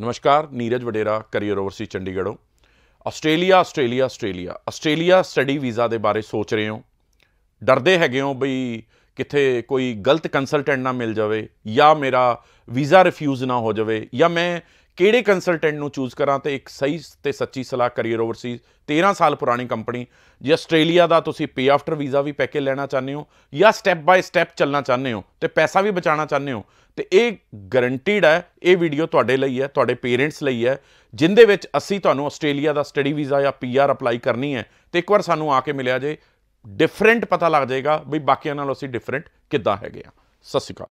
ਨਮਸਕਾਰ Neeraj Vadera career overseas ਚੰਡੀਗੜ੍ਹੋਂ Australia Australia Australia Australia study visa ਦੇ ਬਾਰੇ ਸੋਚ ਰਹੇ ਹੋ ਡਰਦੇ ਹੈਗੇ ਹੋ ਬਈ ਕਿਥੇ ਕੋਈ ਗਲਤ ਕੰਸਲਟੈਂਟ ਨਾ ਮਿਲ ਜਾਵੇ ਜਾਂ ਮੇਰਾ ਵੀਜ਼ਾ ਰਿਫਿਊਜ਼ ਨਾ ਹੋ ਜਾਵੇ ਜਾਂ ਮੈਂ ਕਿਹੜੇ ਕੰਸਲਟੈਂਟ ਨੂੰ ਚੂਜ਼ ਕਰਾਂ ਤੇ ਇੱਕ ਸਹੀ ਤੇ ਸੱਚੀ ਸਲਾਹ ਕਰੀਅਰ ਓਵਰਸੀਜ਼ 13 ਸਾਲ ਪੁਰਾਣੀ ਕੰਪਨੀ ਜੇ ਆਸਟ੍ਰੇਲੀਆ ਦਾ ਤੁਸੀਂ ਪੇ ਆਫਟਰ ਵੀਜ਼ਾ ਵੀ ਪੈਕੇਜ ਲੈਣਾ ਚਾਹੁੰਦੇ ਹੋ ਜਾਂ ਸਟੈਪ ਬਾਈ ਸਟੈਪ ਚੱਲਣਾ ਚਾਹੁੰਦੇ ਹੋ ਤੇ ਪੈਸਾ ਵੀ ਬਚਾਉਣਾ ਚਾਹੁੰਦੇ ਹੋ ਤੇ ਇਹ ਗਰੰਟੀਡ ਹੈ ਇਹ ਵੀਡੀਓ ਤੁਹਾਡੇ ਲਈ ਹੈ ਤੁਹਾਡੇ ਪੇਰੈਂਟਸ ਲਈ ਹੈ ਜਿੰਦੇ ਵਿੱਚ ਅਸੀਂ ਤੁਹਾਨੂੰ ਆਸਟ੍ਰੇਲੀਆ ਦਾ ਸਟੱਡੀ ਵੀਜ਼ਾ ਜਾਂ ਪੀਆਰ ਅਪਲਾਈ ਕਰਨੀ ਹੈ ਤੇ ਇੱਕ ਵਾਰ ਸਾਨੂੰ ਆ ਕੇ ਮਿਲਿਆ ਜੇ ਡਿਫਰੈਂਟ ਪਤਾ ਲੱਗ ਜਾਏਗਾ ਵੀ ਬਾਕੀਆਂ ਨਾਲੋਂ ਅਸੀਂ ਡਿਫਰੈਂਟ ਕਿੱਦਾਂ ਹੈਗੇ ਆ ਸਤਿ ਸ਼੍ਰੀ ਅਕਾਲ